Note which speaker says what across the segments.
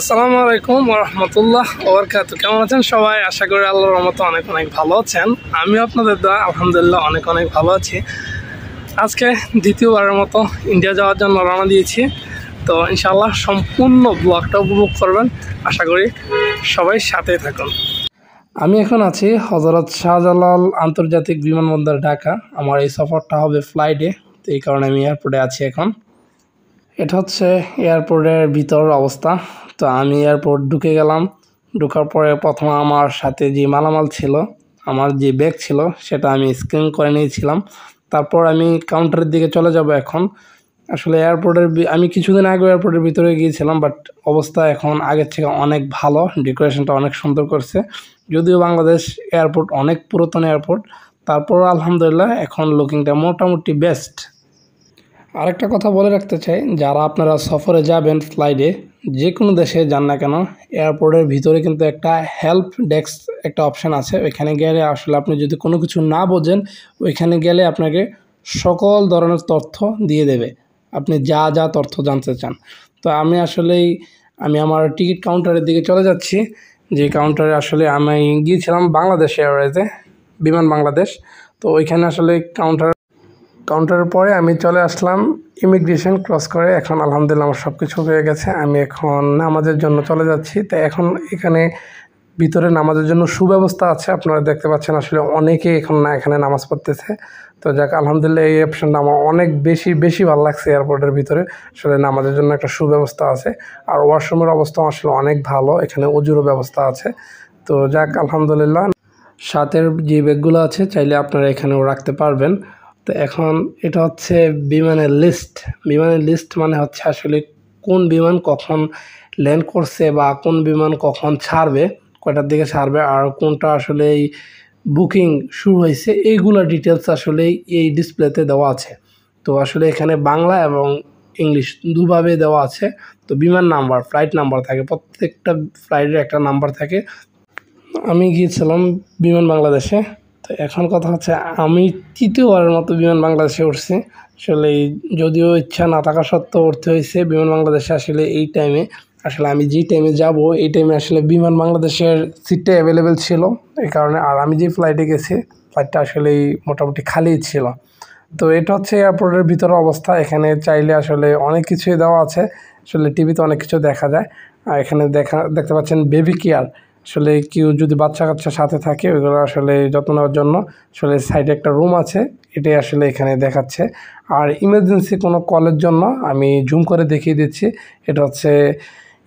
Speaker 1: আসসালামু আলাইকুম রহমতুল্লাহ ওবরকাত কেমন আছেন সবাই আশা করি আল্লাহর রহমত অনেক অনেক ভালো আছেন আমি আপনাদের দ্বারা আলহামদুলিল্লাহ অনেক অনেক ভালো আছি আজকে দ্বিতীয়বারের মতো ইন্ডিয়া যাওয়ার জন্য রওনা দিয়েছি তো ইনশাল্লাহ সম্পূর্ণ ব্লগটা উপভোগ করবেন আশা করি সবাই সাথে থাকুন আমি এখন আছি হজরত শাহজালাল আন্তর্জাতিক বিমানবন্দর ঢাকা আমার এই সফরটা হবে ফ্লাইটে তো এই কারণে আমি এয়ারপোর্টে আছি এখন এটা হচ্ছে এয়ারপোর্টের ভিতর অবস্থা তো আমি এয়ারপোর্ট ঢুকে গেলাম ঢুকার পরে প্রথম আমার সাথে যে মালামাল ছিল আমার যে ব্যাগ ছিল সেটা আমি স্ক্রিন করে নিয়েছিলাম তারপর আমি কাউন্টারের দিকে চলে যাব এখন আসলে এয়ারপোর্টের আমি কিছুদিন আগে এয়ারপোর্টের ভিতরে গিয়েছিলাম বাট অবস্থা এখন আগের থেকে অনেক ভালো ডেকোরেশনটা অনেক সুন্দর করছে যদিও বাংলাদেশ এয়ারপোর্ট অনেক পুরাতন এয়ারপোর্ট তারপর আলহামদুলিল্লাহ এখন লুকিংটা মোটামুটি বেস্ট আরেকটা কথা বলে রাখতে চাই যারা আপনারা সফরে যাবেন ফ্লাইটে যে কোনো দেশে যান না কেন এয়ারপোর্টের ভিতরে কিন্তু একটা হেল্প ডেস্ক একটা অপশান আছে ওইখানে গেলে আসলে আপনি যদি কোনো কিছু না বোঝেন ওইখানে গেলে আপনাকে সকল ধরনের তথ্য দিয়ে দেবে আপনি যা যা তথ্য জানতে চান তো আমি আসলেই আমি আমার টিকিট কাউন্টারের দিকে চলে যাচ্ছি যে কাউন্টারে আসলে আমি গিয়েছিলাম বাংলাদেশ এয়ারওয়েজে বিমান বাংলাদেশ তো ওইখানে আসলে কাউন্টার কাউন্টারের পরে আমি চলে আসলাম ইমিগ্রেশন ক্রস করে এখন আলহামদুলিল্লাহ আমার সব কিছু হয়ে গেছে আমি এখন নামাজের জন্য চলে যাচ্ছি তাই এখন এখানে ভিতরে নামাজের জন্য সুব্যবস্থা আছে আপনারা দেখতে পাচ্ছেন আসলে অনেকে এখন না এখানে নামাজ পড়তেছে তো যাক আলহামদুলিল্লাহ এই অপশানটা আমার অনেক বেশি বেশি ভালো লাগছে এয়ারপোর্টের ভিতরে আসলে নামাজের জন্য একটা সুব্যবস্থা আছে আর ওয়াশরুমের অবস্থা আসলে অনেক ভালো এখানে অজুরও ব্যবস্থা আছে তো যাক আলহামদুলিল্লাহ সাতের যে ব্যাগগুলো আছে চাইলে আপনারা এখানেও রাখতে পারবেন তো এখন এটা হচ্ছে বিমানের লিস্ট বিমানের লিস্ট মানে হচ্ছে আসলে কোন বিমান কখন ল্যান্ড করছে বা কোন বিমান কখন ছাড়বে কয়টার দিকে ছাড়বে আর কোনটা আসলে এই বুকিং শুরু হয়েছে এইগুলো ডিটেলস আসলে এই ডিসপ্লেতে দেওয়া আছে তো আসলে এখানে বাংলা এবং ইংলিশ দুভাবে দেওয়া আছে তো বিমান নাম্বার ফ্লাইট নাম্বার থাকে প্রত্যেকটা ফ্লাইটের একটা নাম্বার থাকে আমি গিয়েছিলাম বিমান বাংলাদেশে তো এখন কথা হচ্ছে আমি তৃতীয়বারের মতো বিমান বাংলাদেশে উঠছি আসলে যদিও ইচ্ছা না থাকা সত্ত্বেও উঠতে হয়েছে বিমান বাংলাদেশে আসলে এই টাইমে আসলে আমি যে টাইমে যাব এই টাইমে আসলে বিমান বাংলাদেশের সিটটা অ্যাভেলেবেল ছিল এই কারণে আর আমি যে ফ্লাইটে গেছি ফ্লাইটটা আসলে মোটামুটি খালি ছিল তো এটা হচ্ছে এয়ারপোর্টের ভিতরে অবস্থা এখানে চাইলে আসলে অনেক কিছুই দেওয়া আছে আসলে টিভিতে অনেক কিছু দেখা যায় আর এখানে দেখা দেখতে পাচ্ছেন বেবি কেয়ার আসলে কেউ যদি বাচ্চা কাচ্চা সাথে থাকে ওইগুলো আসলে যত্ন নেওয়ার জন্য আসলে সাইডে একটা রুম আছে এটাই আসলে এখানে দেখাচ্ছে আর ইমার্জেন্সি কোনো কলের জন্য আমি জুম করে দেখিয়ে দিচ্ছি এটা হচ্ছে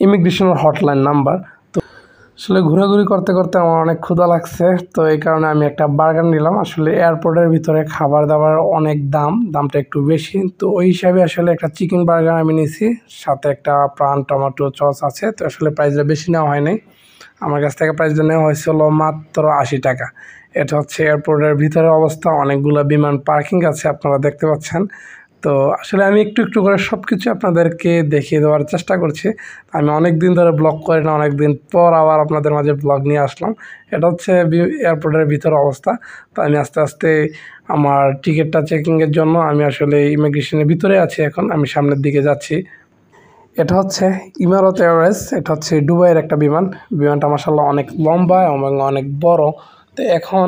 Speaker 1: ইমিগ্রেশনের হটলাইন নাম্বার তো আসলে ঘোরাঘুরি করতে করতে আমার অনেক ক্ষুধা লাগছে তো এই কারণে আমি একটা বার্গার নিলাম আসলে এয়ারপোর্টের ভিতরে খাবার দাবার অনেক দাম দামটা একটু বেশি তো ওই হিসাবে আসলে একটা চিকেন বার্গার আমি নিয়েছি সাথে একটা প্রাণ টমেটো চস আছে তো আসলে প্রাইসটা বেশি নেওয়া হয়নি আমার কাছ থেকে প্রাইস নেওয়া হয়েছিল মাত্র আশি টাকা এটা হচ্ছে এয়ারপোর্টের ভিতরে অবস্থা অনেকগুলো বিমান পার্কিং আছে আপনারা দেখতে পাচ্ছেন তো আসলে আমি একটু একটু করে সব কিছু আপনাদেরকে দেখিয়ে দেওয়ার চেষ্টা করছি আমি অনেক দিন ধরে ব্লগ করি না অনেক দিন পর আবার আপনাদের মাঝে ব্লগ নিয়ে আসলাম এটা হচ্ছে এয়ারপোর্টের ভিতরে অবস্থা তো আমি আস্তে আস্তে আমার টিকিটটা চেকিংয়ের জন্য আমি আসলে ইমিগ্রেশনের ভিতরে আছি এখন আমি সামনের দিকে যাচ্ছি এটা হচ্ছে ইমারত এয়ারওয়েজ এটা হচ্ছে দুবাইয়ের একটা বিমান বিমানটা মাসাল্লাহ অনেক লম্বা এবং অনেক বড় তো এখন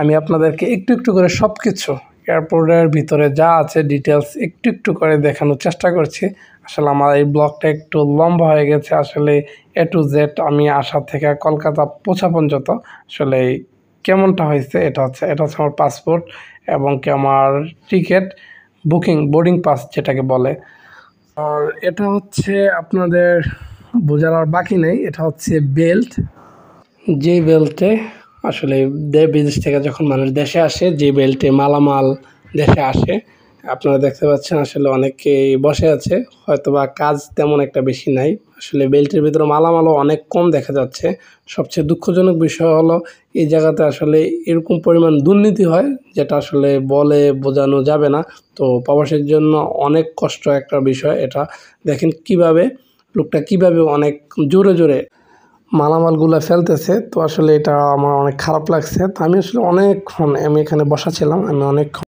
Speaker 1: আমি আপনাদেরকে একটু একটু করে সব কিছু এয়ারপোর্টের ভিতরে যা আছে ডিটেলস একটু একটু করে দেখানোর চেষ্টা করছি আসলে আমার এই ব্লগটা একটু লম্বা হয়ে গেছে আসলে এ টু জেড আমি আসা থেকে কলকাতা পৌঁছা পর্যন্ত আসলে কেমনটা হয়েছে এটা হচ্ছে এটা হচ্ছে আমার পাসপোর্ট এবং কি আমার টিকিট বুকিং বোর্ডিং পাস যেটাকে বলে আর এটা হচ্ছে আপনাদের বোঝার আর বাকি নেই এটা হচ্ছে বেল্ট যে বেল্টে আসলে বিদেশ থেকে যখন মানুষ দেশে আসে যে বেল্টে মালামাল দেশে আসে আপনারা দেখতে পাচ্ছেন আসলে অনেকেই বসে আছে হয়তোবা কাজ তেমন একটা বেশি নাই আসলে বেল্টের ভিতরে মালামালও অনেক কম দেখা যাচ্ছে সবচেয়ে দুঃখজনক বিষয় হলো এই জায়গাতে আসলে এরকম পরিমাণ দুর্নীতি হয় যেটা আসলে বলে বোঝানো যাবে না তো প্রবাসের জন্য অনেক কষ্ট একটা বিষয় এটা দেখেন কিভাবে লোকটা কিভাবে অনেক জোরে জোরে মালামালগুলো ফেলতেছে তো আসলে এটা আমার অনেক খারাপ লাগছে তো আমি আসলে অনেকক্ষণ আমি এখানে বসা ছিলাম আমি অনেকক্ষণ